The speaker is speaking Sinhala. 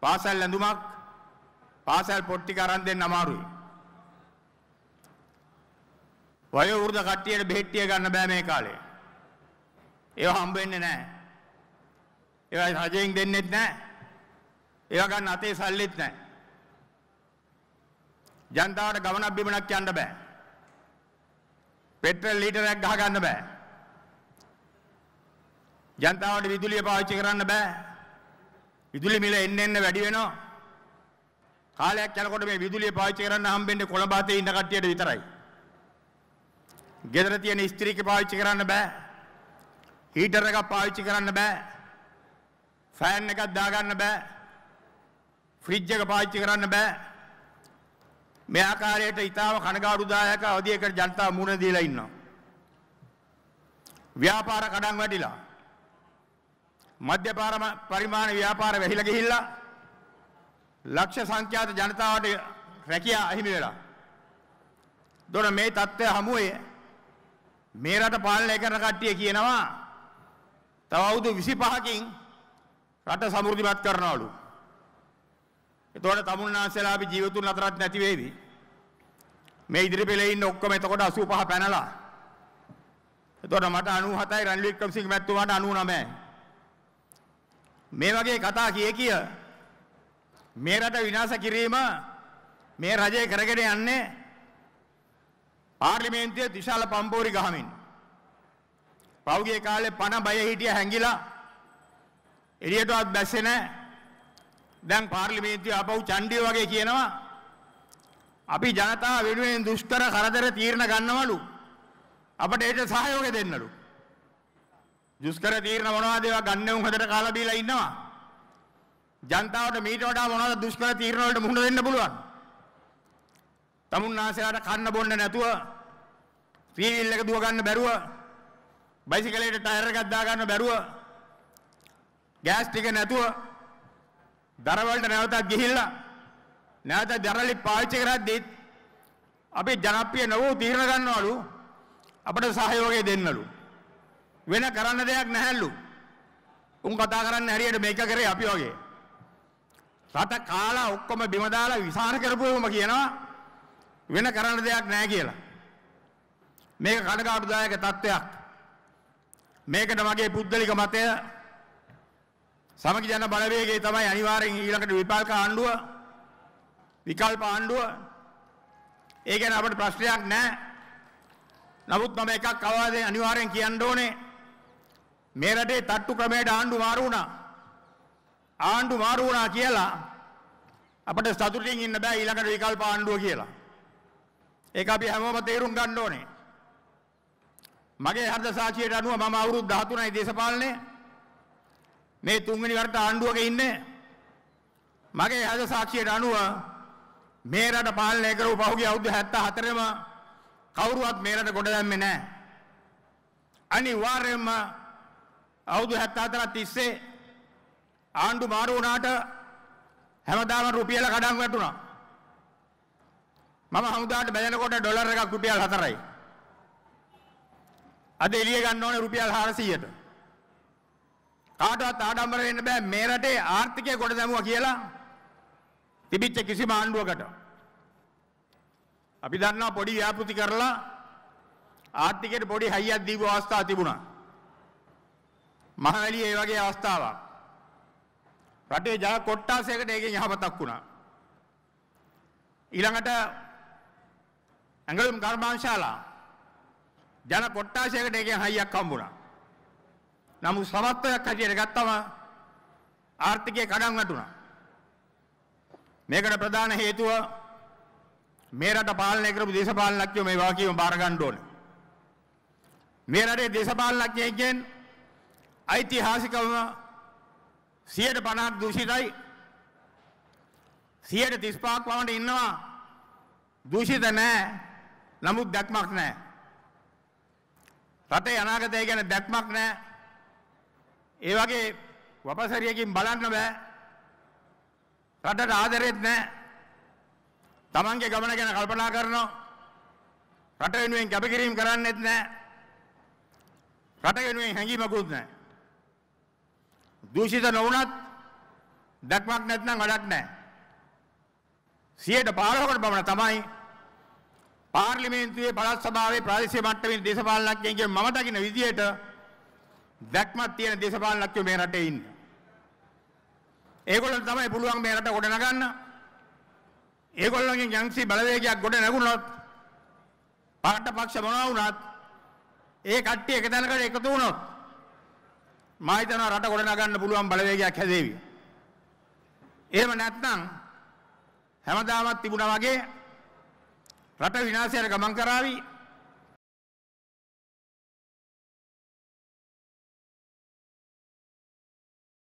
පාසල් ඇඳුමක් පාසල් පොට්ටික අරන් දෙන්න අමාරුයි. වයෝ වෘද්ධ කට්ටියට බෙහෙට්ටිය ගන්න බෑ මේ කාලේ. ඒවා හම්බ වෙන්නේ නැහැ. ඒවා රජයෙන් දෙන්නෙත් නැහැ. ඒවා ගන්න අතේ සල්ලිත් නැහැ. ජනතාවට ගමනක් බිමනක් යන්න බෑ. පෙට්‍රල් ලීටරයක් ගහ ගන්න බෑ. ජනතාවට විදුලිය පාවිච්චි කරන්න බෑ. විදුලි මිල එන්න එන්න වැඩි වෙනවා. කාලයක් යනකොට මේ විදුලිය පාවිච්චි කරන්න හම්බෙන්නේ කොළඹ අතේ ඉන්න කට්ටියට විතරයි. ගෙදර තියෙන ස්ත්‍රීක පාවිච්චි කරන්න බෑ. හීටර් එකක් පාවිච්චි කරන්න බෑ. ෆෑන් එකක් දාගන්න බෑ. ෆ්‍රිජ් එක පාවිච්චි කරන්න බෑ. මේ ආකාරයට ඊටාව කනගාටුදායක අවධියකට ජනතාව මුණ දීලා ඉන්නවා. ව්‍යාපාර කඩන් වැටිලා මධ්‍ය පරිමාණ ව්‍යාපාර වැහිලා ගිහිල්ලා ලක්ෂ සංඛ්‍යාත ජනතාවට රැකියා අහිමි වෙලා. දොන මේ தත්ත්වය හමුවේ මේ රට පාලනය කරන කට්ටිය කියනවා තව අවුරුදු 25කින් රට සමෘද්ධිමත් කරනවලු. එතකොට තමුන්නාන්සලා අපි ජීවතුන් අතරත් නැති වෙවි. මේ ඉදිරි පෙළේ ඉන්න ඔක්කොම එතකොට 85 පැනලා. එතකොට මට 97යි රන්ලි වික්‍රමසිංහ මැතිතුමාට 99යි. මේ වගේ කතා කිය කිය මේ රට විනාශ කිරීම මේ රජය කරගෙන යන්නේ පාර්ලිමේන්තුවේ විශාල පම්පෝරි ගහමින් පෞගේ කාලේ පණ බය හිටිය හැංගිලා එළියටවත් බැස්සේ නැහැ දැන් පාර්ලිමේන්තුවේ ආපහු චණ්ඩිය වගේ කියනවා අපි ජනතාව වෙනුවෙන් දුෂ්කර කරදර තීරණ ගන්නවලු අපට ඒට සහයෝගය දෙන්නලු ජුස් කර තීරණ මොනවද ඒවා ගන්න උන් හදට කාලා බීලා ඉන්නවා. ජනතාවට මීට වඩා මොනවද දුෂ්කර තීරණ වලට මුහුණ දෙන්න පුළුවන්. තමුන්නාසයාට කන්න බොන්න නැතුව රීවිල් එක දුව ගන්න බැරුව බයිසිකලයට ටයර් එකක් දා ගන්න බැරුව ගෑස් ටික නැතුව දර වලට නැවතත් ගිහිල්ලා නැවත දරලි පාවිච්චි කරද්දිත් අපි ජනප්‍රිය නවෝ තීරණ ගන්නවලු අපට සහයෝගය දෙන්නලු වෙන කරන්න දෙයක් නැහැලු. උන් කතා කරන්න හරියට මේක කරේ අපි වගේ. රට කාලා ඔක්කොම බිම දාලා විසාර කරපුවම කියනවා වෙන කරන්න දෙයක් නැහැ කියලා. මේක කනගාටුදායක තත්ත්වයක්. මේකට මගේ පුද්ගලික මතය සමගි ජන බලවේගයේ තමයි අනිවාර්යෙන් ඊළඟට විකල්ප ආණ්ඩුව විකල්ප ආණ්ඩුව ඒ ගැන අපිට ප්‍රශ්නයක් නැහැ. නමුත් මම එකක් අවවාදයෙන් අනිවාර්යෙන් කියන්න ඕනේ මේ රටේ තට්ටු ක්‍රමයට ආණ්ඩු මාරු වුණා. ආණ්ඩු මාරු වුණා කියලා අපිට සතුටින් ඉන්න බෑ ඊළඟට විකල්ප ආණ්ඩුව කියලා. ඒක අපි හැමෝම තේරුම් ගන්න ඕනේ. මගේ හෘද සාක්ෂියට අනුව මම අවුරුදු 13යි දේශපාලනේ. මේ තුන්වෙනි වරට ආණ්ඩුවක ඉන්නේ. මගේ හෘද සාක්ෂියට අනුව මේ රට පාලනය කරපු පහුගිය අවුරුදු 74ම කවුරුවත් මේ රට ගොඩ දැම්මේ නැහැ. අනිවාර්යයෙන්ම අවුදු හැත්තාතරත් තිස්සේ ආණ්ඩු මාරු වුණාට හැමදාම රුපියල කඩන් වැටුණා. මම හමුදාට බැලනකොට ඩොලර් එකක් රුපියල් 4යි. අද එළිය ගන්න ඕනේ රුපියල් 400ට. කාටවත් ආඩම්බර වෙන්න බෑ මේ රටේ ආර්ථිකය ගොඩ දැමුවා කියලා තිබිච්ච කිසිම ආණ්ඩුවකට. අපි දන්නවා පොඩි ව්‍යාපෘති කරලා ආර්ථිකයට පොඩි හයියක් දීපු අවස්ථා තිබුණා. මහවැලිය ඒ වගේ අවස්ථාවක්. රටේ ජල කොට්ටාසයකට ඒකෙන් යහපතක් වුණා. ඊළඟට ඇඟලුම් කර්මාංශාලා ජන කොට්ටාසයකට ඒකෙන් හයියක් හම්බුණා. නමුත් සමත්වයක් හැටියට ගත්තම ආර්ථිකය කඩන් වැටුණා. මේකට ප්‍රධාන හේතුව මේ රට පාලනය කරපු දේශපාලනඥයෝ මේ වාකියම බාර ගන්න ඕනේ. මේ රටේ දේශපාලනඥයෙක්ගෙන් ඓතිහාසිකවම සියයට පණක් දූෂිතයි සියයට තිස්පාක් වමට ඉන්නවා දූෂිත නෑ නමුත් දැක්මක් නෑ. රටේ අනාගතය ගැන දැක්මක් නෑ ඒ වගේ වපසරියකින් බලන්න බෑ රටට ආදරෙත් නෑ තමන්ගේ ගමන ගැන කල්පනා කරනවා රට වෙනුවෙන් කැපකිරීම් කරන්නෙත් නෑ රට වෙනුවෙන් හැඟීමකුත් නෑ දූෂිත නොවුනත් දැක්මක් නැත්නම් වැඩක් නැහැ. 115කට පමණ තමයි පාර්ලිමේන්තුවේ පළාත් සභාවේ ප්‍රාදේශීය මට්ටමේ දේශපාලනඥයන්ගේ මම දකින විදියට දැක්මක් තියෙන දේශපාලනඥයෝ මේ රටේ ඉන්නේ. ඒගොල්ලන් තමයි පුළුවන් මේ රට ගොඩ නගන්න. ඒගොල්ලන්ගෙන් යම්සි බලවේගයක් ගොඩ නැගුණොත් පාට පක්ෂ මොනවා වුණත් ඒ කට්ටිය එක තැනකට එකතු වුණොත් මා හිතනවා රට ගොඩනගන්න පුළුවන් බලවේගයක් හැදේවි. එහෙම නැත්නම් හැමදාමත් තිබුණා වගේ රට විනාශයට ගමන් කරાવી